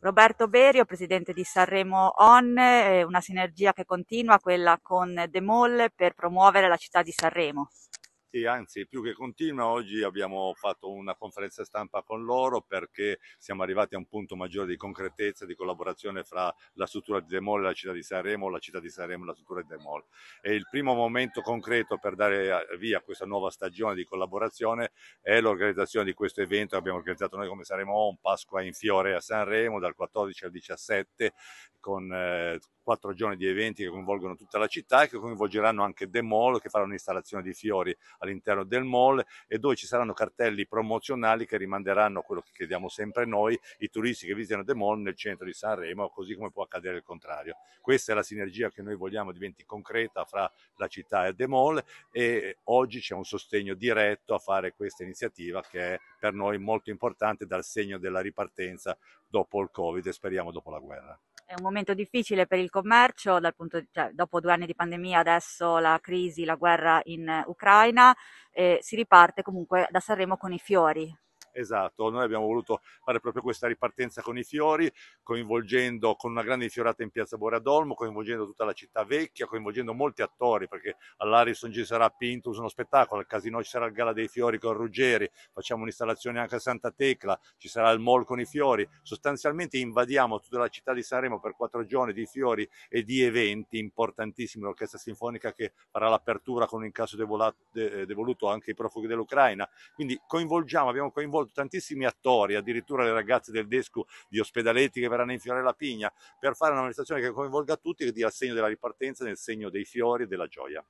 Roberto Berio, presidente di Sanremo On, una sinergia che continua, quella con De Mol, per promuovere la città di Sanremo avanti, anzi più che continua, oggi abbiamo fatto una conferenza stampa con loro perché siamo arrivati a un punto maggiore di concretezza, di collaborazione fra la struttura di Demol e la città di Sanremo, la città di Sanremo e la struttura di Demol. E il primo momento concreto per dare eh, via a questa nuova stagione di collaborazione è l'organizzazione di questo evento che abbiamo organizzato noi come Sanremo un Pasqua in Fiore a Sanremo dal 14 al 17 con eh, quattro giorni di eventi che coinvolgono tutta la città e che coinvolgeranno anche Demol che farà un'installazione di fiori all'interno del mall e dove ci saranno cartelli promozionali che rimanderanno quello che chiediamo sempre noi, i turisti che visitano The Mall nel centro di Sanremo, così come può accadere il contrario. Questa è la sinergia che noi vogliamo diventi concreta fra la città e The Mall e oggi c'è un sostegno diretto a fare questa iniziativa che è per noi molto importante dal segno della ripartenza dopo il Covid e speriamo dopo la guerra. È un momento difficile per il commercio, dal punto di, cioè, dopo due anni di pandemia, adesso la crisi, la guerra in Ucraina, eh, si riparte comunque da Sanremo con i fiori, Esatto, noi abbiamo voluto fare proprio questa ripartenza con i fiori, coinvolgendo con una grande fiorata in piazza Boradolmo, coinvolgendo tutta la città vecchia, coinvolgendo molti attori, perché all'Arison ci sarà Pintus uno spettacolo, al Casino ci sarà il Gala dei Fiori con Ruggeri, facciamo un'installazione anche a Santa Tecla, ci sarà il Mall con i fiori, sostanzialmente invadiamo tutta la città di Sanremo per quattro giorni di fiori e di eventi importantissimi, l'orchestra sinfonica che farà l'apertura con un incasso devoluto anche ai profughi dell'Ucraina, quindi coinvolgiamo, abbiamo coinvolto tantissimi attori, addirittura le ragazze del Descu di Ospedaletti che verranno a infiorare la pigna, per fare una manifestazione che coinvolga tutti e che dia il segno della ripartenza nel segno dei fiori e della gioia.